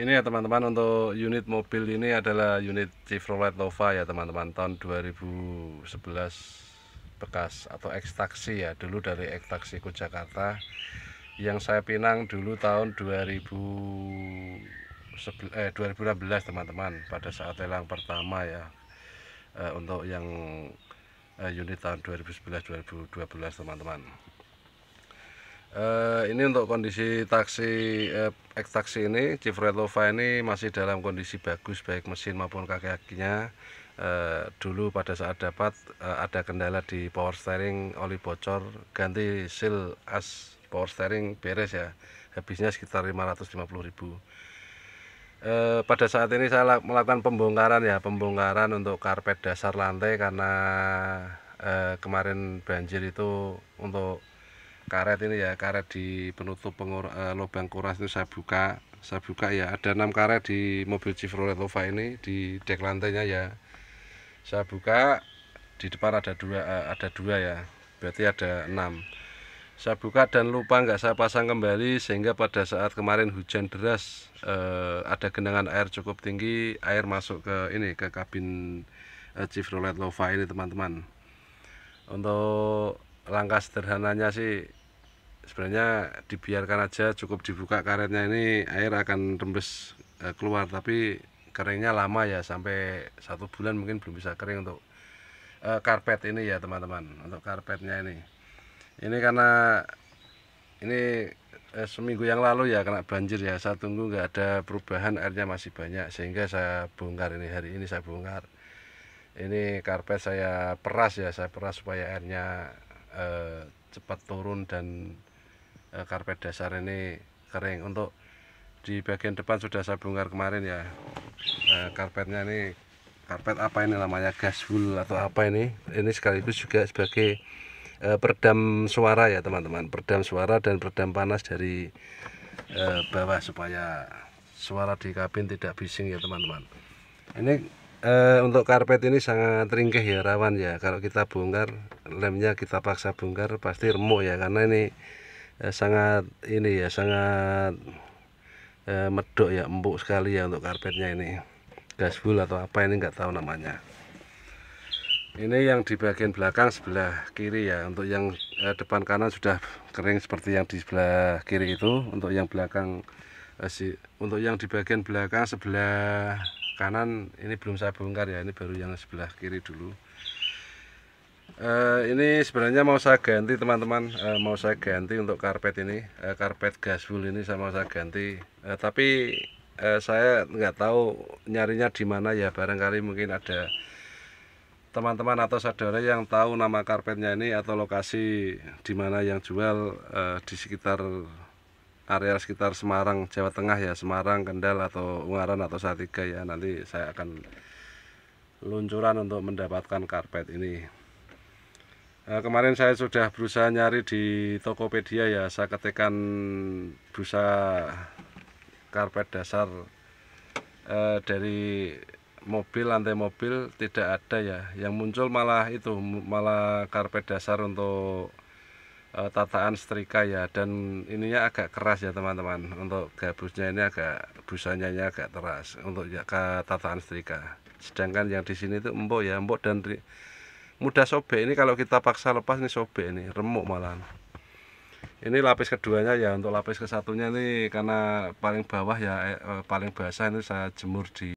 ini ya teman-teman untuk unit mobil ini adalah unit Chevrolet Nova ya teman-teman tahun 2011 bekas atau ekstaksi ya dulu dari ke Jakarta yang saya pinang dulu tahun 2000 eh 2016 teman-teman pada saat lelang pertama ya eh, untuk yang eh, unit tahun 2011 2012 teman-teman Uh, ini untuk kondisi taksi uh, X taksi ini Civretova ini masih dalam kondisi bagus baik mesin maupun kaki-kakinya uh, eh, dulu pada saat dapat uh, ada kendala di power steering oli bocor ganti seal as power steering beres ya habisnya sekitar 550.000 ribu pada saat ini saya melakukan pembongkaran ya pembongkaran untuk karpet dasar lantai karena uh, kemarin banjir itu untuk karet ini ya karet di penutup pengur, uh, eh, lubang kuras itu saya buka saya buka ya ada enam karet di mobil Chevrolet Nova ini di dek lantainya ya saya buka di depan ada dua uh, ada dua ya berarti ada enam saya buka dan lupa nggak saya pasang kembali sehingga pada saat kemarin hujan deras eh, ada genangan air cukup tinggi air masuk ke ini ke kabin eh, Chevrolet Nova ini teman-teman untuk langkah sederhananya sih sebenarnya dibiarkan aja cukup dibuka karetnya ini air akan rembes e, keluar tapi keringnya lama ya sampai satu bulan mungkin belum bisa kering untuk e, karpet ini ya teman-teman untuk karpetnya ini ini karena ini eh, seminggu yang lalu ya kena banjir ya saya tunggu nggak ada perubahan airnya masih banyak sehingga saya bongkar ini hari ini saya bongkar ini karpet saya peras ya saya peras supaya airnya eh, cepat turun dan Eh, karpet dasar ini kering untuk di bagian depan sudah saya bongkar kemarin ya eh, karpetnya ini karpet apa ini namanya gas wool atau apa ini ini sekaligus juga sebagai eh, peredam suara ya teman-teman peredam suara dan peredam panas dari bawah supaya suara di kabin tidak bising ya teman-teman ini untuk karpet ini sangat ringkih ya rawan ya kalau kita bongkar lemnya kita paksa bongkar pasti remuk ya karena ini Eh, sangat ini ya sangat eh, medok ya empuk sekali ya untuk karpetnya ini gasbul atau apa ini nggak tahu namanya ini yang di bagian belakang sebelah kiri ya untuk yang eh, depan kanan sudah kering seperti yang di sebelah kiri itu untuk yang belakang eh, si, untuk yang di bagian belakang sebelah kanan ini belum saya bongkar ya ini baru yang sebelah kiri dulu Uh, ini sebenarnya mau saya ganti teman-teman uh, mau saya ganti untuk karpet ini uh, karpet gasbul ini saya mau saya ganti uh, tapi uh, saya nggak tahu nyarinya di mana ya barangkali mungkin ada teman-teman atau saudara yang tahu nama karpetnya ini atau lokasi di mana yang jual uh, di sekitar area sekitar Semarang Jawa Tengah ya Semarang Kendal atau Ungaran atau Satiga ya nanti saya akan luncuran untuk mendapatkan karpet ini Eh, kemarin saya sudah berusaha nyari di Tokopedia ya saya ketikkan busa karpet dasar eh, dari mobil lantai mobil tidak ada ya yang muncul malah itu malah karpet dasar untuk eh, tataan setrika ya dan ininya agak keras ya teman-teman untuk gabusnya ini agak busanya ini agak keras untuk ya, tataan setrika sedangkan yang di sini itu empuk ya empuk dan mudah sobek ini kalau kita paksa lepas nih sobek ini remuk malahan ini lapis keduanya ya untuk lapis kesatunya ini karena paling bawah ya eh, eh, paling basah ini saya jemur di